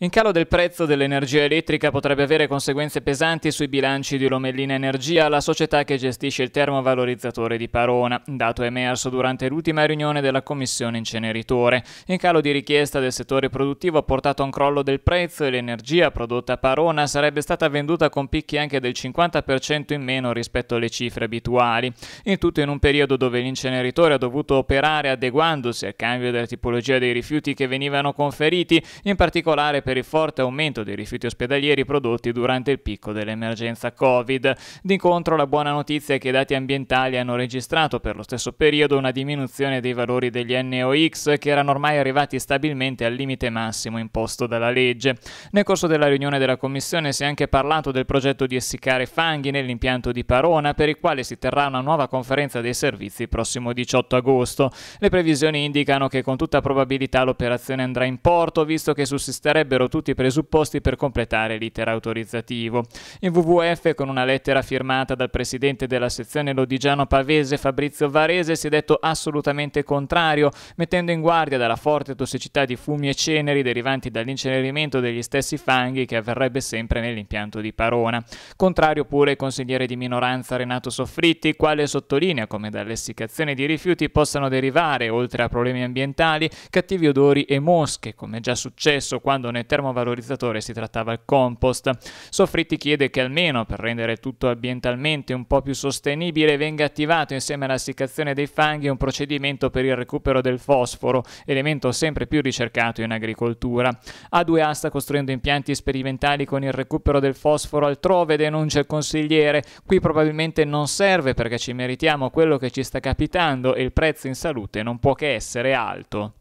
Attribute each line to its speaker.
Speaker 1: In calo del prezzo dell'energia elettrica potrebbe avere conseguenze pesanti sui bilanci di Lomellina Energia, la società che gestisce il termovalorizzatore di Parona, dato emerso durante l'ultima riunione della commissione inceneritore. In calo di richiesta del settore produttivo ha portato a un crollo del prezzo e l'energia prodotta a Parona sarebbe stata venduta con picchi anche del 50% in meno rispetto alle cifre abituali. In tutto in un periodo dove l'inceneritore ha dovuto operare adeguandosi al cambio della tipologia dei rifiuti che venivano conferiti, in particolare per per il forte aumento dei rifiuti ospedalieri prodotti durante il picco dell'emergenza Covid. D'incontro la buona notizia è che i dati ambientali hanno registrato per lo stesso periodo una diminuzione dei valori degli NOx che erano ormai arrivati stabilmente al limite massimo imposto dalla legge. Nel corso della riunione della Commissione si è anche parlato del progetto di essiccare fanghi nell'impianto di Parona per il quale si terrà una nuova conferenza dei servizi il prossimo 18 agosto. Le previsioni indicano che con tutta probabilità l'operazione andrà in porto visto che sussisterebbero avrebbero tutti i presupposti per completare l'iter autorizzativo. In WWF, con una lettera firmata dal presidente della sezione lodigiano pavese Fabrizio Varese, si è detto assolutamente contrario, mettendo in guardia dalla forte tossicità di fumi e ceneri derivanti dall'incenerimento degli stessi fanghi che avverrebbe sempre nell'impianto di Parona. Contrario pure il consigliere di minoranza Renato Soffritti, quale sottolinea come dall'essiccazione di rifiuti possano derivare, oltre a problemi ambientali, cattivi odori e mosche, come già successo quando nel termovalorizzatore si trattava il compost. Soffritti chiede che almeno per rendere tutto ambientalmente un po' più sostenibile venga attivato insieme all'assicazione dei fanghi un procedimento per il recupero del fosforo, elemento sempre più ricercato in agricoltura. a due a sta costruendo impianti sperimentali con il recupero del fosforo altrove, denuncia il consigliere. Qui probabilmente non serve perché ci meritiamo quello che ci sta capitando e il prezzo in salute non può che essere alto.